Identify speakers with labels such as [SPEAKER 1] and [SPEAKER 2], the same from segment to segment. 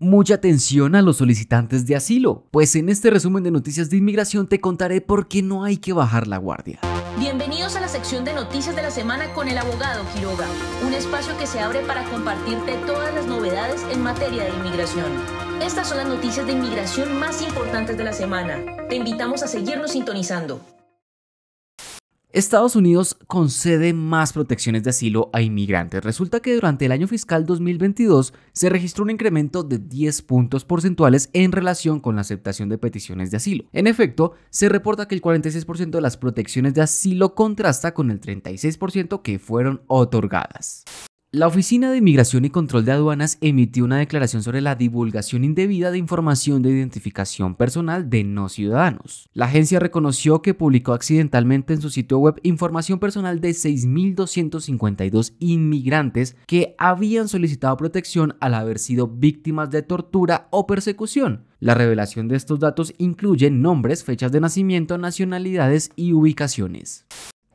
[SPEAKER 1] Mucha atención a los solicitantes de asilo, pues en este resumen de noticias de inmigración te contaré por qué no hay que bajar la guardia.
[SPEAKER 2] Bienvenidos a la sección de noticias de la semana con el abogado Quiroga, un espacio que se abre para compartirte todas las novedades en materia de inmigración. Estas son las noticias de inmigración más importantes de la semana. Te invitamos a seguirnos sintonizando.
[SPEAKER 1] Estados Unidos concede más protecciones de asilo a inmigrantes. Resulta que durante el año fiscal 2022 se registró un incremento de 10 puntos porcentuales en relación con la aceptación de peticiones de asilo. En efecto, se reporta que el 46% de las protecciones de asilo contrasta con el 36% que fueron otorgadas. La Oficina de Inmigración y Control de Aduanas emitió una declaración sobre la divulgación indebida de información de identificación personal de no ciudadanos. La agencia reconoció que publicó accidentalmente en su sitio web información personal de 6.252 inmigrantes que habían solicitado protección al haber sido víctimas de tortura o persecución. La revelación de estos datos incluye nombres, fechas de nacimiento, nacionalidades y ubicaciones.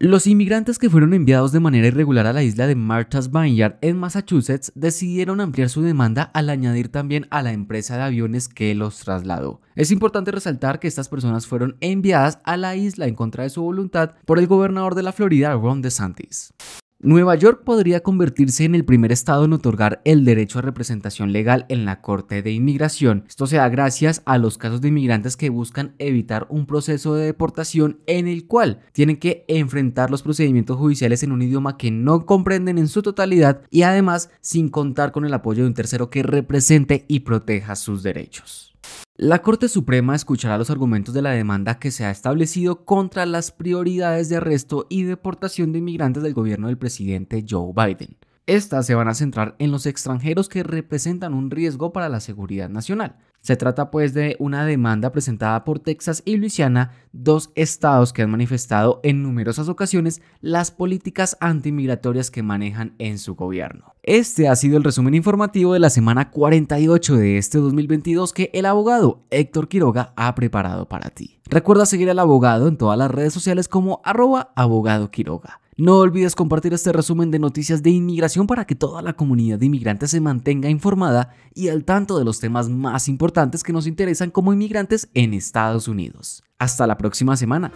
[SPEAKER 1] Los inmigrantes que fueron enviados de manera irregular a la isla de Martha's Vineyard en Massachusetts decidieron ampliar su demanda al añadir también a la empresa de aviones que los trasladó. Es importante resaltar que estas personas fueron enviadas a la isla en contra de su voluntad por el gobernador de la Florida, Ron DeSantis. Nueva York podría convertirse en el primer estado en otorgar el derecho a representación legal en la Corte de Inmigración. Esto se da gracias a los casos de inmigrantes que buscan evitar un proceso de deportación en el cual tienen que enfrentar los procedimientos judiciales en un idioma que no comprenden en su totalidad y además sin contar con el apoyo de un tercero que represente y proteja sus derechos. La Corte Suprema escuchará los argumentos de la demanda que se ha establecido contra las prioridades de arresto y deportación de inmigrantes del gobierno del presidente Joe Biden. Estas se van a centrar en los extranjeros que representan un riesgo para la seguridad nacional, se trata pues de una demanda presentada por Texas y Luisiana, dos estados que han manifestado en numerosas ocasiones las políticas antimigratorias que manejan en su gobierno. Este ha sido el resumen informativo de la semana 48 de este 2022 que el abogado Héctor Quiroga ha preparado para ti. Recuerda seguir al abogado en todas las redes sociales como arroba abogado Quiroga. No olvides compartir este resumen de noticias de inmigración para que toda la comunidad de inmigrantes se mantenga informada y al tanto de los temas más importantes que nos interesan como inmigrantes en Estados Unidos. Hasta la próxima semana.